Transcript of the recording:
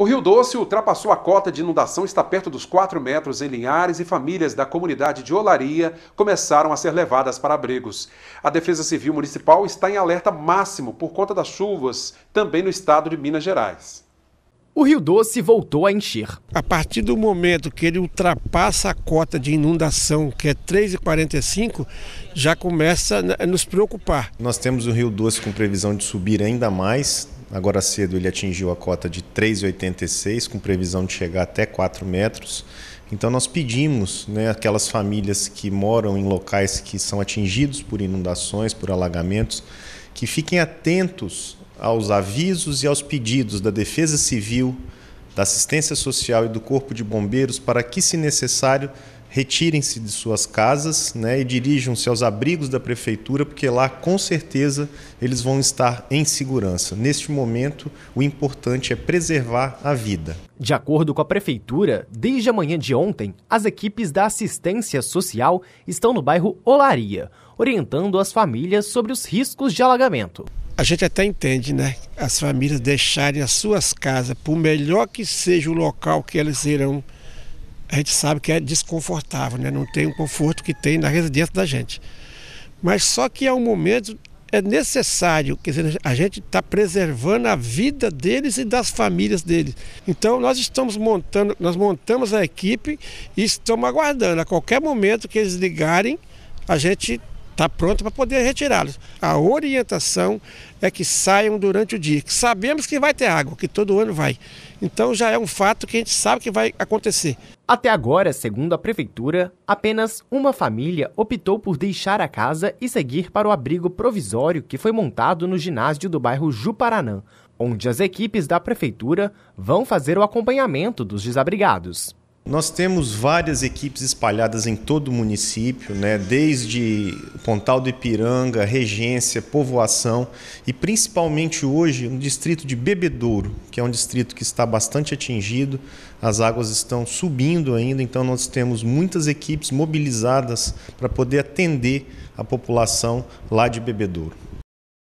O Rio Doce ultrapassou a cota de inundação, está perto dos 4 metros em Linhares e famílias da comunidade de Olaria começaram a ser levadas para abrigos. A Defesa Civil Municipal está em alerta máximo por conta das chuvas, também no estado de Minas Gerais. O Rio Doce voltou a encher. A partir do momento que ele ultrapassa a cota de inundação, que é 3,45, já começa a nos preocupar. Nós temos o Rio Doce com previsão de subir ainda mais, Agora cedo ele atingiu a cota de 3,86, com previsão de chegar até 4 metros. Então nós pedimos né, aquelas famílias que moram em locais que são atingidos por inundações, por alagamentos, que fiquem atentos aos avisos e aos pedidos da Defesa Civil, da Assistência Social e do Corpo de Bombeiros para que, se necessário, retirem-se de suas casas né, e dirijam-se aos abrigos da prefeitura, porque lá com certeza eles vão estar em segurança. Neste momento, o importante é preservar a vida. De acordo com a prefeitura, desde a manhã de ontem, as equipes da assistência social estão no bairro Olaria, orientando as famílias sobre os riscos de alagamento. A gente até entende, né? As famílias deixarem as suas casas, por melhor que seja o local que elas irão a gente sabe que é desconfortável, né? não tem o conforto que tem na residência da gente. Mas só que é um momento é necessário, quer dizer, a gente está preservando a vida deles e das famílias deles. Então nós estamos montando, nós montamos a equipe e estamos aguardando. A qualquer momento que eles ligarem, a gente está pronto para poder retirá-los. A orientação é que saiam durante o dia. Sabemos que vai ter água, que todo ano vai. Então já é um fato que a gente sabe que vai acontecer. Até agora, segundo a prefeitura, apenas uma família optou por deixar a casa e seguir para o abrigo provisório que foi montado no ginásio do bairro Juparanã, onde as equipes da prefeitura vão fazer o acompanhamento dos desabrigados. Nós temos várias equipes espalhadas em todo o município, né? desde Pontal do Ipiranga, Regência, Povoação e principalmente hoje no distrito de Bebedouro, que é um distrito que está bastante atingido, as águas estão subindo ainda, então nós temos muitas equipes mobilizadas para poder atender a população lá de Bebedouro.